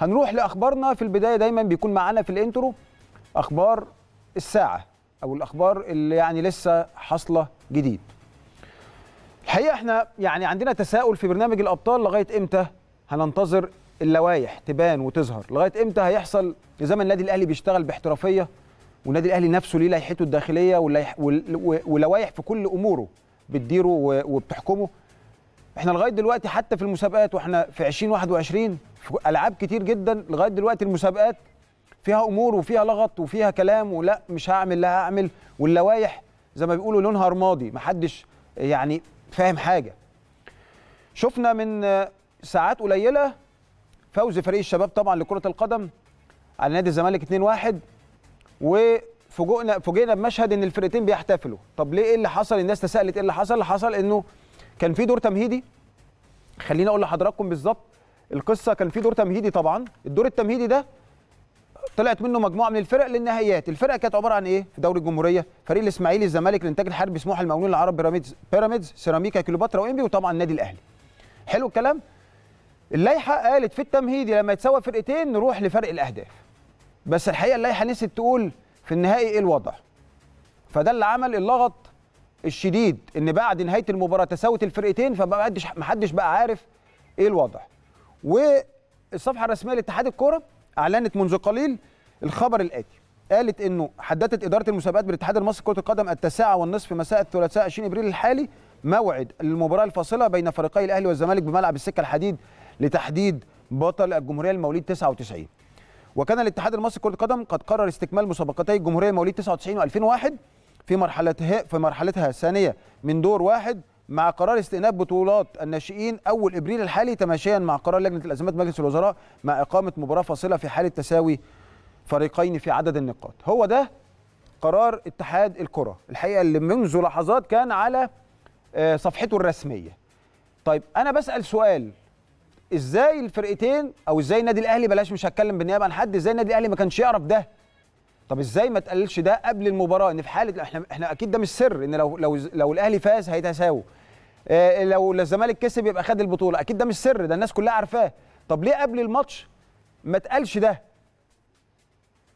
هنروح لاخبارنا في البدايه دايما بيكون معانا في الانترو اخبار الساعه او الاخبار اللي يعني لسه حاصله جديد الحقيقه احنا يعني عندنا تساؤل في برنامج الابطال لغايه امتى هننتظر اللوائح تبان وتظهر لغايه امتى هيحصل زمن النادي الاهلي بيشتغل باحترافيه والنادي الاهلي نفسه ليه لائحته الداخليه ولوائح في كل اموره بتديره وبتحكمه احنا لغايه دلوقتي حتى في المسابقات واحنا في 2021 في العاب كتير جدا لغايه دلوقتي المسابقات فيها امور وفيها لغط وفيها كلام ولا مش هعمل لا هعمل واللوائح زي ما بيقولوا لونها رمادي محدش يعني فاهم حاجه شفنا من ساعات قليله فوز فريق الشباب طبعا لكره القدم على نادي الزمالك 2-1 وفوجئنا فوجئنا بمشهد ان الفرقتين بيحتفلوا طب ليه ايه اللي حصل الناس تساءلت ايه اللي حصل اللي حصل انه كان في دور تمهيدي خليني اقول لحضراتكم بالظبط القصه كان في دور تمهيدي طبعا الدور التمهيدي ده طلعت منه مجموعه من الفرق للنهائيات الفرقه كانت عباره عن ايه في دوري الجمهوريه فريق الاسماعيلي الزمالك الانتاج الحربي سموحه المقاولين العرب بيراميدز بيراميدز سيراميكا كليوباترا وانبي وطبعا النادي الاهلي حلو الكلام اللائحه قالت في التمهيدي لما يتساوى فرقتين نروح لفرق الاهداف بس الحقيقه اللائحه نسيت تقول في النهائي ايه الوضع فده اللي عمل اللغط الشديد ان بعد نهايه المباراه تساوت الفرقتين فما حدش ما حدش بقى عارف ايه الوضع والصفحه الرسميه لاتحاد الكوره اعلنت منذ قليل الخبر الاتي قالت انه حددت اداره المسابقات بالاتحاد المصري لكره القدم التاسعه والنصف مساء الثلاثاء 20 ابريل الحالي موعد للمباراه الفاصله بين فريقي الاهلي والزمالك بملعب السكه الحديد لتحديد بطل الجمهوريه المواليد 99 وكان الاتحاد المصري لكره القدم قد قرر استكمال مسابقتي الجمهوريه المواليد 99 و2001 في مرحلتها في مرحلتها الثانيه من دور واحد مع قرار استئناف بطولات الناشئين اول ابريل الحالي تماشيا مع قرار لجنه الازمات مجلس الوزراء مع اقامه مباراه فاصله في حاله تساوي فريقين في عدد النقاط هو ده قرار اتحاد الكره الحقيقه اللي منذ لحظات كان على آه، صفحته الرسميه طيب انا بسال سؤال ازاي الفرقتين او ازاي النادي الاهلي بلاش مش هتكلم بالنيابه عن حد ازاي النادي الاهلي ما كانش يعرف ده طب ازاي ما تقللش ده قبل المباراه ان في حاله احنا احنا اكيد ده مش سر ان لو لو لو الاهلي فاز هيتساووا اه لو الزمالك كسب يبقى خد البطوله اكيد ده مش سر ده الناس كلها عارفاه طب ليه قبل الماتش ما تقلش ده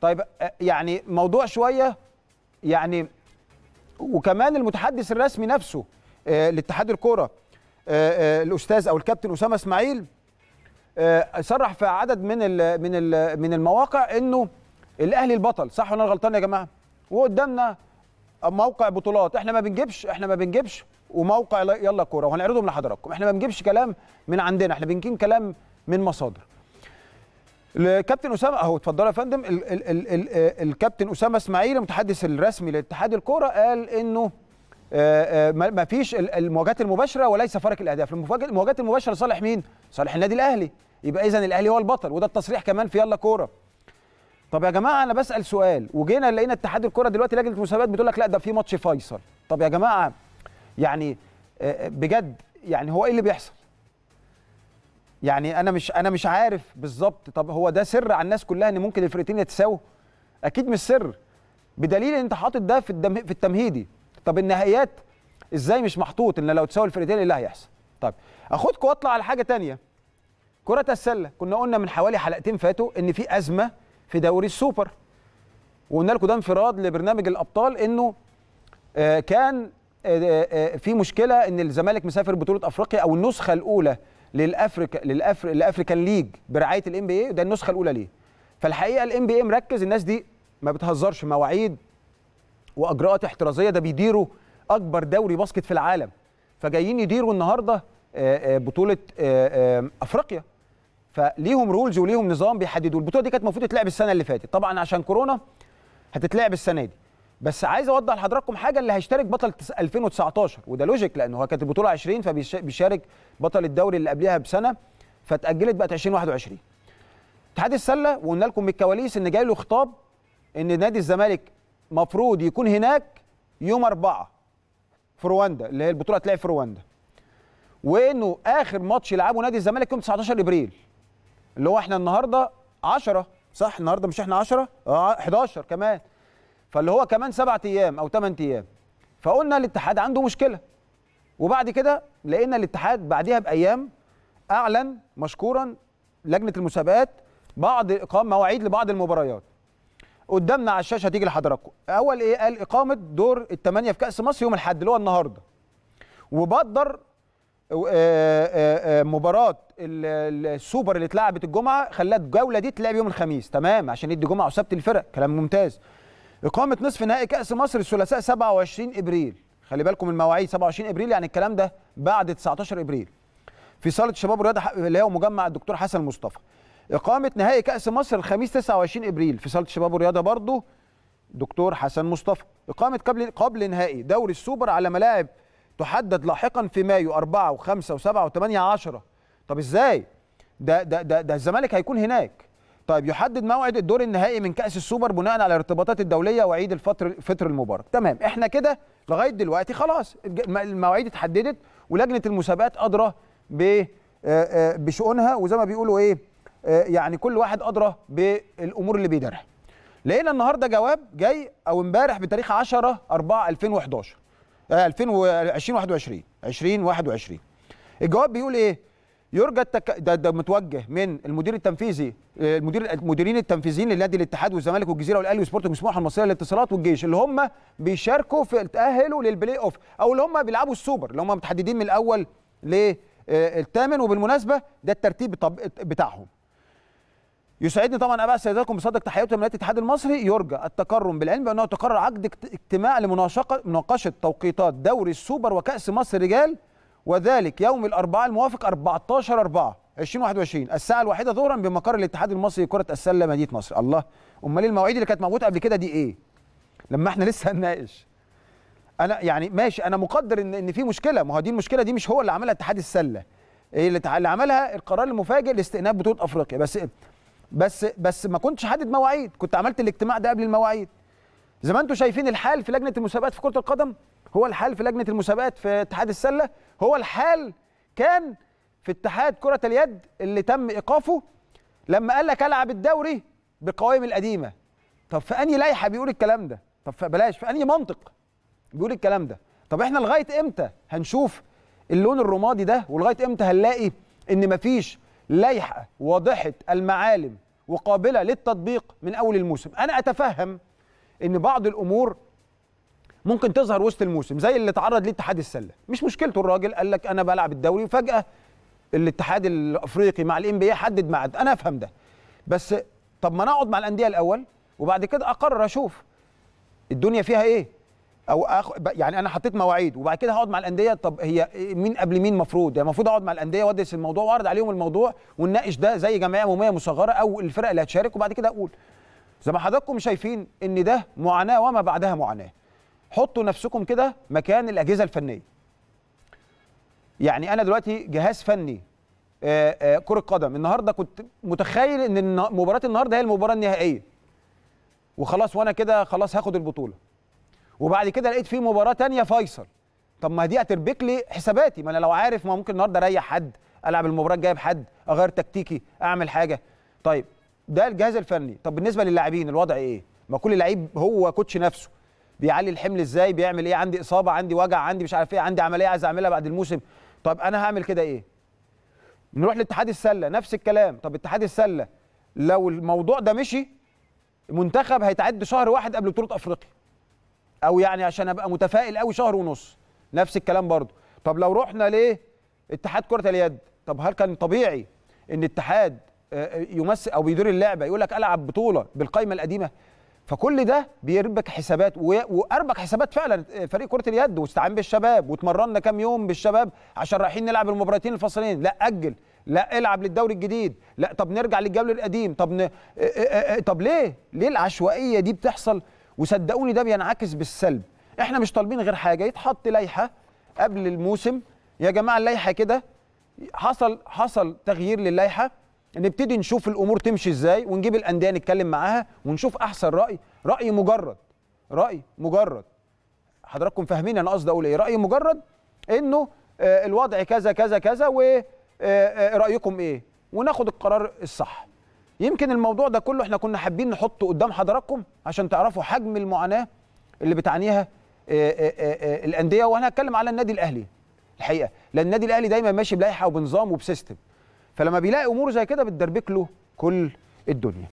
طيب آه، يعني موضوع شويه يعني وكمان المتحدث الرسمي نفسه اه لاتحاد الكوره اه, آه، الاستاذ او الكابتن اسامه اسماعيل آه، صرح في عدد من الـ من الـ من المواقع انه الاهلي البطل صح ولا انا غلطان يا جماعه وقدامنا موقع بطولات احنا ما بنجيبش احنا ما بنجيبش وموقع يلا كوره وهنعرضهم لحضراتكم احنا ما بنجيبش كلام من عندنا احنا بنجيب كلام من مصادر الكابتن اسامه اهو اتفضل يا فندم ال ال ال ال الكابتن اسامه اسماعيل المتحدث الرسمي لاتحاد الكوره قال انه آه، آه، ما فيش المواجهات المباشره وليس فرق الاهداف المواجهات المباشره لصالح مين صالح النادي الاهلي يبقى اذا الاهلي هو البطل وده التصريح كمان في يلا كوره طب يا جماعه انا بسال سؤال وجينا لقينا اتحاد الكره دلوقتي لجنه المسابقات بتقول لك لا ده في ماتش فيصل طب يا جماعه يعني آه، آه، بجد يعني هو ايه اللي بيحصل يعني انا مش انا مش عارف بالظبط طب هو ده سر على الناس كلها ان ممكن الفرقتين يتساووا اكيد مش سر بدليل ان انت حاطط ده في الدم في التمهيدي طب النهائيات ازاي مش محطوط ان لو تساوي الفرقتين ايه اللي هيحصل طيب اخدكم واطلع على حاجه تانية كره السله كنا قلنا من حوالي حلقتين فاتوا ان في ازمه في دوري السوبر وقلنا لكم ده انفراد لبرنامج الابطال انه آه، كان آه، آه، في مشكله ان الزمالك مسافر بطوله افريقيا او النسخه الاولى للافريكا للأفر... ليج برعايه الام بي اي ده النسخه الاولى ليه فالحقيقه الام بي اي مركز الناس دي ما بتهزرش مواعيد واجراءات احترازيه ده بيديروا اكبر دوري باسكت في العالم فجايين يديروا النهارده بطوله افريقيا فليهم رولز وليهم نظام بيحددوا البطوله دي كانت المفروض تتلعب السنه اللي فاتت طبعا عشان كورونا هتتلعب السنه دي بس عايز اوضح لحضراتكم حاجه اللي هيشترك بطل 2019 وده لوجيك لان هو كانت البطوله 20 فبيشارك بطل الدوري اللي قبلها بسنه فتاجلت بقت 2021 اتحاد السله وقلنا لكم من الكواليس ان جاي له خطاب ان نادي الزمالك مفروض يكون هناك يوم أربعة في رواندا اللي هي البطوله هتلعب في رواندا وانه اخر ماتش يلعبه نادي الزمالك يوم 19 ابريل اللي هو احنا النهارده 10 صح النهارده مش احنا 10 اه 11 كمان فاللي هو كمان 7 ايام او 8 ايام فقلنا الاتحاد عنده مشكله وبعد كده لقينا الاتحاد بعديها بايام اعلن مشكورا لجنه المسابقات بعض اقامه مواعيد لبعض المباريات قدامنا على الشاشه تيجي لحضراتكم اول ايه قال اقامه دور الثمانيه في كاس مصر يوم الاحد اللي هو النهارده وبدر آه، آه، آه، مباراه السوبر اللي اتلعبت الجمعه خلت الجوله دي تلعب يوم الخميس تمام عشان يدي جمعه وسبت الفرق كلام ممتاز اقامه نصف نهائي كاس مصر الثلاثاء 27 ابريل خلي بالكم المواعيد 27 ابريل يعني الكلام ده بعد 19 ابريل في صاله شباب الرياضه اللي هو مجمع الدكتور حسن مصطفى اقامه نهائي كاس مصر الخميس 29 ابريل في صاله شباب الرياضه برضه دكتور حسن مصطفى اقامه قبل قبل نهائي دوري السوبر على ملاعب تحدد لاحقا في مايو 4 و5 و7 و8 10 طب ازاي ده ده ده, ده الزمالك هيكون هناك طيب يحدد موعد الدور النهائي من كاس السوبر بناء على الارتباطات الدوليه وعيد الفطر الفطر المبارك تمام احنا كده لغايه دلوقتي خلاص المواعيد اتحددت ولجنه المسابقات ادرى ب بشؤونها وزي ما بيقولوا ايه يعني كل واحد ادرى بالامور اللي بيديرها لقينا النهارده جواب جاي او امبارح بتاريخ 10 4 2011 2021 آه، 2021 الجواب بيقول ايه يرجى التك... ده, ده متوجه من المدير التنفيذي المدير المديرين التنفيذيين لنادي الاتحاد والزمالك والجزيره والاهلي وسبورتنج سموحه المصريه للاتصالات والجيش اللي هم بيشاركوا في تاهلوا للبلاي اوف او اللي هم بيلعبوا السوبر اللي هم متحددين من الاول للثامن آه، وبالمناسبه ده الترتيب بتاعهم يسعدني طبعا ابقى سيادتكم بصدق تحيات من الاتحاد المصري يرجى التكرم بالعلم بانه تقرر عقد اجتماع لمناقشه توقيتات دوري السوبر وكاس مصر رجال وذلك يوم الاربعاء الموافق 14 4 2021 الساعه الواحدة ظهرا بمقر الاتحاد المصري لكره السله مدينه مصر الله امال إيه المواعيد اللي كانت موجوده قبل كده دي ايه لما احنا لسه هنناقش انا يعني ماشي انا مقدر ان ان في مشكله ما هو دي المشكله دي مش هو اللي عملها اتحاد السله إيه اللي عملها القرار المفاجئ لاستئناف بطوله افريقيا بس بس بس ما كنتش حدد مواعيد كنت عملت الاجتماع ده قبل المواعيد زي ما انتم شايفين الحال في لجنه المسابقات في كره القدم هو الحال في لجنه المسابقات في اتحاد السله هو الحال كان في اتحاد كره اليد اللي تم ايقافه لما قال لك العب الدوري بالقوائم القديمه طب في انهي لائحه بيقول الكلام ده طب بلاش في انهي منطق بيقول الكلام ده طب احنا لغايه امتى هنشوف اللون الرمادي ده ولغايه امتى هنلاقي ان مفيش لايحه واضحه المعالم وقابله للتطبيق من اول الموسم انا اتفهم ان بعض الامور ممكن تظهر وسط الموسم زي اللي تعرض ليه اتحاد السله مش مشكلته الراجل قال لك انا بلعب الدوري وفجاه الاتحاد الافريقي مع الام بي إيه حدد ميعاد انا افهم ده بس طب ما نقعد مع الانديه الاول وبعد كده اقرر اشوف الدنيا فيها ايه او أخ... يعني انا حطيت مواعيد وبعد كده هقعد مع الانديه طب هي مين قبل مين المفروض يعني المفروض اقعد مع الانديه وادرس الموضوع واعرض عليهم الموضوع ونناقش ده زي جمعيه عموميه مصغره او الفرق اللي هتشارك وبعد كده اقول زي ما حضراتكم شايفين ان ده معاناه وما بعدها معاناه حطوا نفسكم كده مكان الاجهزه الفنيه يعني انا دلوقتي جهاز فني كره قدم النهارده كنت متخيل ان مباراه النهارده هي المباراه النهائيه وخلاص وانا كده خلاص هاخد البطوله وبعد كده لقيت في مباراه تانية فيصل طب ما دي هتربك لي حساباتي ما انا لو عارف ما ممكن النهارده اريح حد العب المباراه الجايه بحد اغير تكتيكي اعمل حاجه طيب ده الجهاز الفني طب بالنسبه للاعبين الوضع ايه ما كل لعيب هو كوتش نفسه بيعلي الحمل ازاي بيعمل ايه عندي اصابه عندي وجع عندي مش عارف ايه عندي عمليه عايز اعملها بعد الموسم طب انا هعمل كده ايه نروح لاتحاد السله نفس الكلام طب اتحاد السله لو الموضوع ده مشي منتخب هيتعد شهر واحد قبل بطوله افريقيا او يعني عشان ابقى متفائل قوي شهر ونص نفس الكلام برضه طب لو رحنا ليه اتحاد كره اليد طب هل كان طبيعي ان اتحاد آه، آه، يمثل او بيدير اللعبه يقول لك العب بطوله بالقائمه القديمه فكل ده بيربك حسابات واربك حسابات فعلا آه، فريق كره اليد واستعان بالشباب واتمرنا كام يوم بالشباب عشان رايحين نلعب المباراتين الفاصلين لا اجل لا العب للدوري الجديد لا طب نرجع للجوله القديم طب ن... طب ليه ليه العشوائيه دي بتحصل وصدقوني ده بينعكس بالسلب احنا مش طالبين غير حاجه يتحط لائحه قبل الموسم يا جماعه اللائحه كده حصل حصل تغيير للائحه نبتدي نشوف الامور تمشي ازاي ونجيب الانديه نتكلم معاها ونشوف احسن راي راي مجرد راي مجرد حضراتكم فاهمين انا قصدي اقول ايه راي مجرد انه آه، الوضع كذا كذا كذا ورايكم آه، آه، ايه وناخد القرار الصح يمكن الموضوع ده كله احنا كنا حابين نحطه قدام حضراتكم عشان تعرفوا حجم المعاناه اللي بتعانيها آه، آه، آه، الانديه وانا هتكلم على النادي الاهلي الحقيقه لان النادي الاهلي دايما ماشي بلائحه وبنظام وبسيستم فلما بيلاقي امور زي كده بتدربك له كل الدنيا